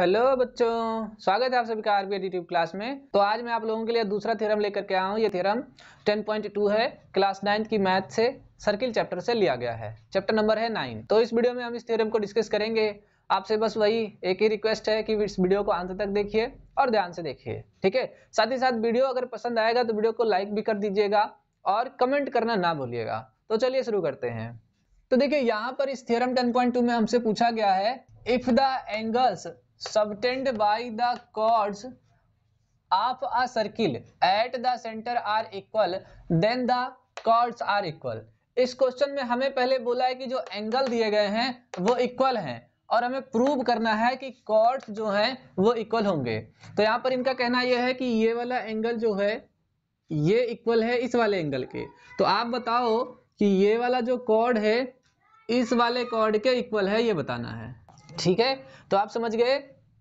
hello बच्चों स्वागत है आप सभी का आरबी एडिटिव क्लास में तो आज मैं आप लोगों के लिए दूसरा थ्योरम लेकर के आया हूँ ये थ्योरम 10.2 है क्लास नाइन्थ की मैथ से सर्किल चैप्टर से लिया गया है चैप्टर नंबर है नाइन तो इस वीडियो में हम इस थ्योरम को डिस्कस करेंगे आपसे बस वही एक ही रिक्वेस्ट है कि इस वीडियो को अंत तक देखिए और ध्यान से देखिए ठीक है साथ ही साथ वीडियो अगर पसंद आएगा तो वीडियो को लाइक भी कर दीजिएगा और कमेंट करना ना भूलिएगा तो चलिए शुरू करते हैं तो देखिए यहाँ पर इस थियरम टेन में हमसे पूछा गया है if the angles subtend by the chords of a circle at the centre are equal then the chords are equal इस क्वेश्चन में हमें पहले बोला है कि जो एंगल दिए गए हैं वो इक्वल हैं और हमें प्रूव करना है कि कॉर्ड्स जो हैं वो इक्वल होंगे तो यहाँ पर इनका कहना यह है कि ये वाला एंगल जो है ये इक्वल है इस वाले एंगल के तो आप बताओ कि ये वाला जो कॉर्ड है इस वाले कॉर्ड के इक्वल है ये बताना है ठीक है तो आप समझ गए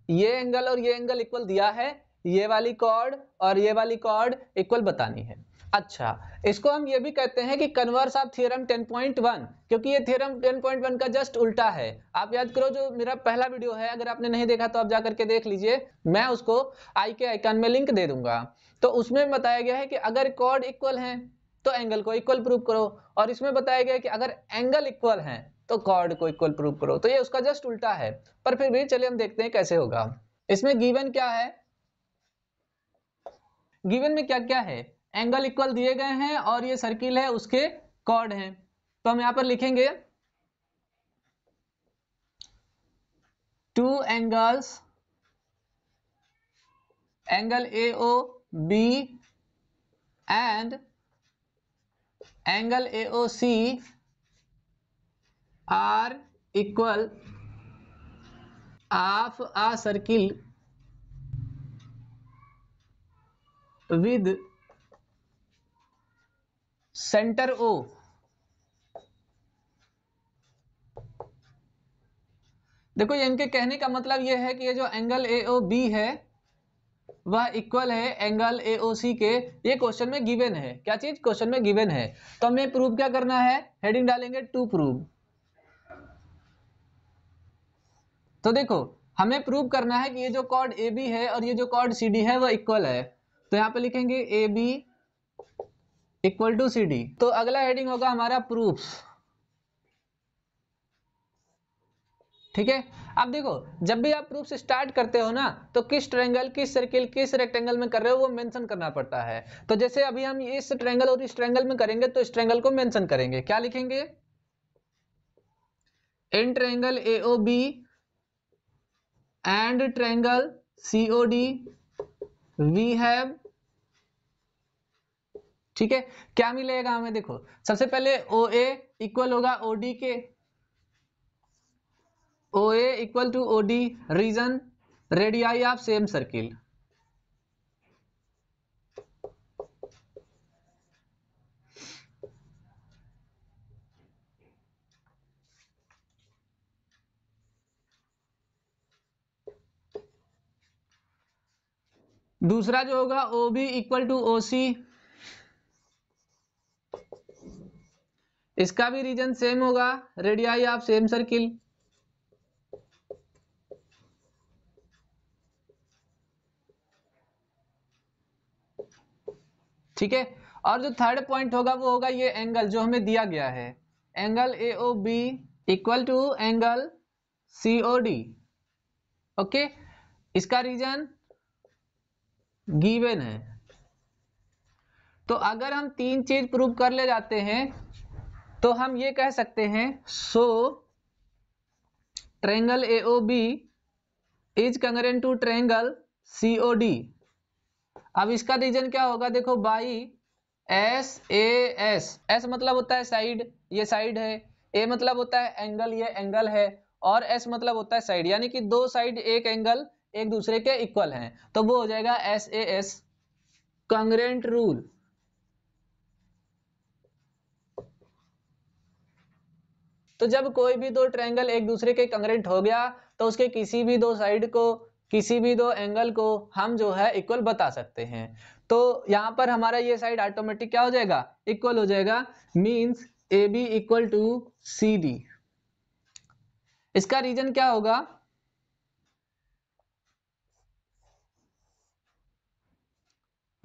ये एंगल और ये एंगल इक्वल दिया है ये वाली कॉर्ड और ये वाली कॉर्ड इक्वल बतानी है अच्छा इसको हम ये भी कहते हैं कि कन्वर्स ऑफ थ्योरम 10.1 क्योंकि ये थ्योरम 10.1 का जस्ट उल्टा है आप याद करो जो मेरा पहला वीडियो है अगर आपने नहीं देखा तो आप जाकर के देख लीजिए मैं उसको आई के आइकन में लिंक दे दूंगा तो उसमें बताया गया है कि अगर कॉर्ड इक्वल है तो एंगल को इक्वल प्रूव करो और इसमें बताया गया कि अगर एंगल इक्वल है तो कॉर्ड को इक्वल प्रूव करो तो ये उसका जस्ट उल्टा है पर फिर भी चलिए हम देखते हैं कैसे होगा इसमें गिवन क्या है गिवन में क्या क्या है एंगल इक्वल दिए गए हैं और ये सर्किल है उसके कॉर्ड है तो हम यहां पर लिखेंगे two angles angle A O B and angle A O C are equal of a circle with centre O देखो ये इनके कहने का मतलब ये है कि ये जो एंगल ए ओ बी है वह इक्वल है एंगल ए ओ सी के ये क्वेश्चन में गिवन है क्या चीज क्वेश्चन में गिवन है तो हमें प्रूव क्या करना है हेडिंग डालेंगे टू प्रूव तो देखो हमें प्रूव करना है कि ये जो कॉर्ड ए बी है और ये जो कॉर्ड सी डी है वह इक्वल है तो यहाँ पे लिखेंगे A B equal to C D तो अगला हेडिंग होगा हमारा प्रूफ ठीक है अब देखो जब भी आप प्रूफ स्टार्ट करते हो ना तो किस ट्रेंगल किस सर्किल किस रेक्टेंगल में कर रहे हो वो मेंशन करना पड़ता है तो जैसे अभी हम इस ट्रेंगल और इस ट्रेंगल में करेंगे तो इस ट्रेंगल को मेंशन करेंगे क्या लिखेंगे in triangle A O B and triangle COD we have ठीक है क्या मिलेगा हमें देखो सबसे पहले ओ ए इक्वल होगा ओ डी के O A equal to O D reason radii of same circle दूसरा जो होगा O B equal to O C इसका भी रीजन सेम होगा रेडियाई ऑफ सेम सर्किल ठीक है और जो थर्ड पॉइंट होगा वो होगा ये एंगल जो हमें दिया गया है angle A O B equal to angle C O D okay इसका रीजन गिवन है तो अगर हम तीन चीज प्रूव कर ले जाते हैं तो हम ये कह सकते हैं so triangle A O B is congruent to triangle C O D अब इसका रीजन क्या होगा देखो by S A S S मतलब होता है साइड ये साइड है ए मतलब होता है एंगल ये एंगल है और एस मतलब होता है साइड यानी कि दो साइड एक एंगल एक दूसरे के इक्वल हैं तो वो हो जाएगा S A S congruent rule तो जब कोई भी दो ट्रायंगल एक दूसरे के कंग्रेंट हो गया तो उसके किसी भी दो साइड को किसी भी दो एंगल को हम जो है इक्वल बता सकते हैं तो यहां पर हमारा ये साइड ऑटोमेटिक क्या हो जाएगा इक्वल हो जाएगा means A B equal to C D इसका रीजन क्या होगा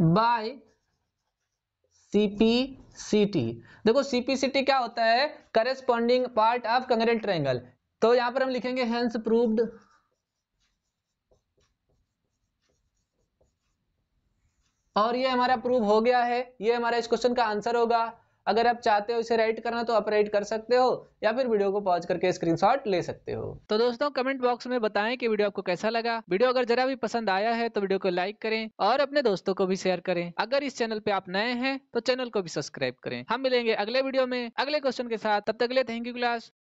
बाय सीपीसीटी देखो सीपीसीटी क्या होता है corresponding part of congruent triangle तो यहां पर हम लिखेंगे हेंस प्रूव्ड और ये हमारा प्रूव हो गया है ये हमारा इस क्वेश्चन का आंसर होगा अगर आप चाहते हो इसे राइट करना तो आप राइट कर सकते हो या फिर वीडियो को पॉज करके स्क्रीनशॉट ले सकते हो तो दोस्तों कमेंट बॉक्स में बताएं कि वीडियो आपको कैसा लगा वीडियो अगर जरा भी पसंद आया है तो वीडियो को लाइक करें और अपने दोस्तों को भी शेयर करें अगर इस चैनल पे आप नए हैं तो चैनल को भी सब्सक्राइब करें हम मिलेंगे अगले वीडियो में अगले क्वेश्चन के साथ तब तक थैंक यू क्लास